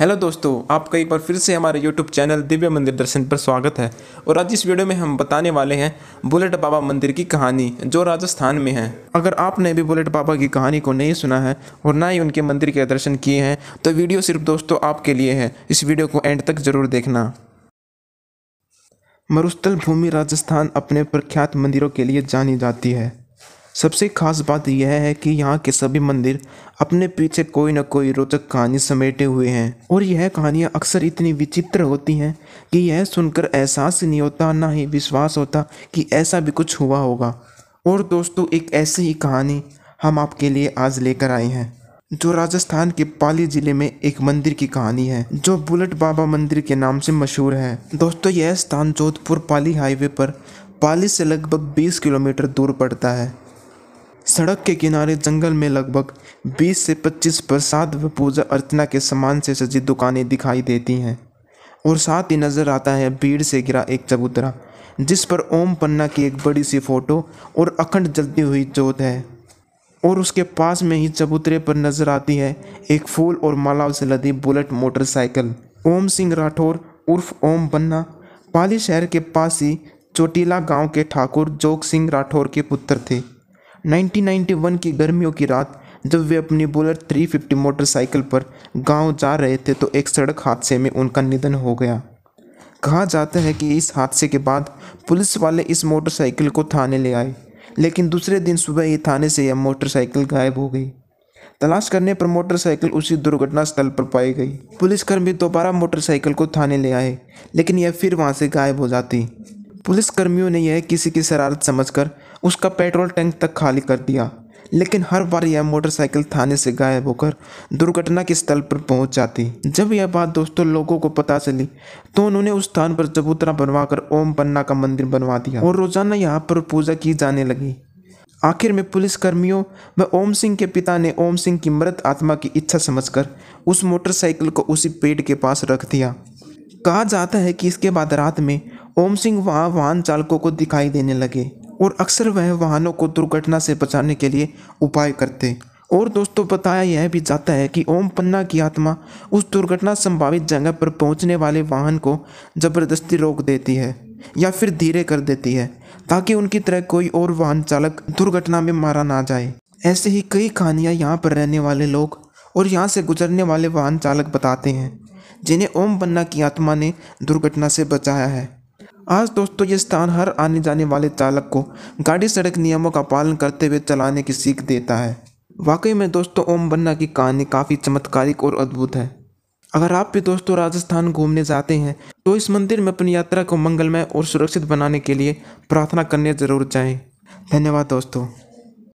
hello दोस्तों आपका एक बार फिर से हमारे यूट्यूब चैनल दिव्य मंदिर दर्शन पर स्वागत है और आज इस वीडियो में हम बताने वाले हैं बुलेट बाबा मंदिर की कहानी जो राजस्थान में है अगर आपने भी बुलेट बाबा की कहानी को नहीं सुना है और ना ही उनके मंदिर के दर्शन किए हैं तो वीडियो सिर्फ दोस्तों आपके लिए है इस वीडियो को एंड तक ज़रूर देखना मरुस्थल भूमि राजस्थान अपने प्रख्यात मंदिरों के लिए जानी जाती है सबसे खास बात यह है कि यहाँ के सभी मंदिर अपने पीछे कोई ना कोई रोचक कहानी समेटे हुए हैं और यह कहानियाँ अक्सर इतनी विचित्र होती हैं कि यह सुनकर एहसास नहीं होता ना ही विश्वास होता कि ऐसा भी कुछ हुआ होगा और दोस्तों एक ऐसी ही कहानी हम आपके लिए आज लेकर आए हैं जो राजस्थान के पाली जिले में एक मंदिर की कहानी है जो बुलेट बाबा मंदिर के नाम से मशहूर है दोस्तों यह स्थान जोधपुर पाली हाईवे पर पाली से लगभग 20 किलोमीटर दूर पड़ता है सड़क के किनारे जंगल में लगभग 20 से 25 प्रसाद व पूजा अर्चना के सामान से सजी दुकानें दिखाई देती हैं और साथ ही नज़र आता है भीड़ से गिरा एक चबूतरा जिस पर ओम पन्ना की एक बड़ी सी फ़ोटो और अखंड जलती हुई जोत है और उसके पास में ही चबूतरे पर नज़र आती है एक फूल और मालाओं से लदी बुलेट मोटरसाइकिल ओम सिंह राठौर उर्फ ओम पन्ना पाली शहर के पास ही चोटीला गांव के ठाकुर जोग सिंह राठौर के पुत्र थे 1991 की गर्मियों की रात जब वे अपनी बुलर 350 मोटरसाइकिल पर गांव जा रहे थे तो एक सड़क हादसे में उनका निधन हो गया कहा जाता है कि इस हादसे के बाद पुलिस वाले इस मोटरसाइकिल को थाने ले आए लेकिन दूसरे दिन सुबह ही थाने से यह मोटरसाइकिल गायब हो गई तलाश करने पर मोटरसाइकिल उसी दुर्घटना स्थल पर पाई गई पुलिसकर्मी दोबारा मोटरसाइकिल को थाने ले आए लेकिन यह फिर वहाँ से गायब हो जाती पुलिसकर्मियों ने यह किसी की शरारत समझकर उसका पेट्रोल टैंक तक खाली कर दिया लेकिन हर बार यह मोटरसाइकिल थाने से गायब होकर दुर्घटना के स्थल पर पहुंच जाती जब यह बात दोस्तों लोगों को पता चली तो उन्होंने उस स्थान पर चबूतरा बनवाकर ओम पन्ना का मंदिर बनवा दिया और रोजाना यहाँ पर पूजा की जाने लगी आखिर में पुलिस कर्मियों व ओम सिंह के पिता ने ओम सिंह की मृत आत्मा की इच्छा समझकर उस मोटरसाइकिल को उसी पेड़ के पास रख दिया कहा जाता है कि इसके बाद रात में ओम सिंह वहाँ वाहन चालकों को दिखाई देने लगे और अक्सर वह वाहनों को दुर्घटना से बचाने के लिए उपाय करते और दोस्तों बताया यह भी जाता है कि ओम पन्ना की आत्मा उस दुर्घटना संभावित जगह पर पहुंचने वाले वाहन को ज़बरदस्ती रोक देती है या फिर धीरे कर देती है ताकि उनकी तरह कोई और वाहन चालक दुर्घटना में मारा ना जाए ऐसे ही कई कहानियाँ यहाँ पर रहने वाले लोग और यहाँ से गुजरने वाले वाहन चालक बताते हैं जिन्हें ओम पन्ना की आत्मा ने दुर्घटना से बचाया है आज दोस्तों ये स्थान हर आने जाने वाले चालक को गाड़ी सड़क नियमों का पालन करते हुए चलाने की सीख देता है वाकई में दोस्तों ओम बन्ना की कहानी काफ़ी चमत्कारिक और अद्भुत है अगर आप भी दोस्तों राजस्थान घूमने जाते हैं तो इस मंदिर में अपनी यात्रा को मंगलमय और सुरक्षित बनाने के लिए प्रार्थना करने ज़रूर जाएं धन्यवाद दोस्तों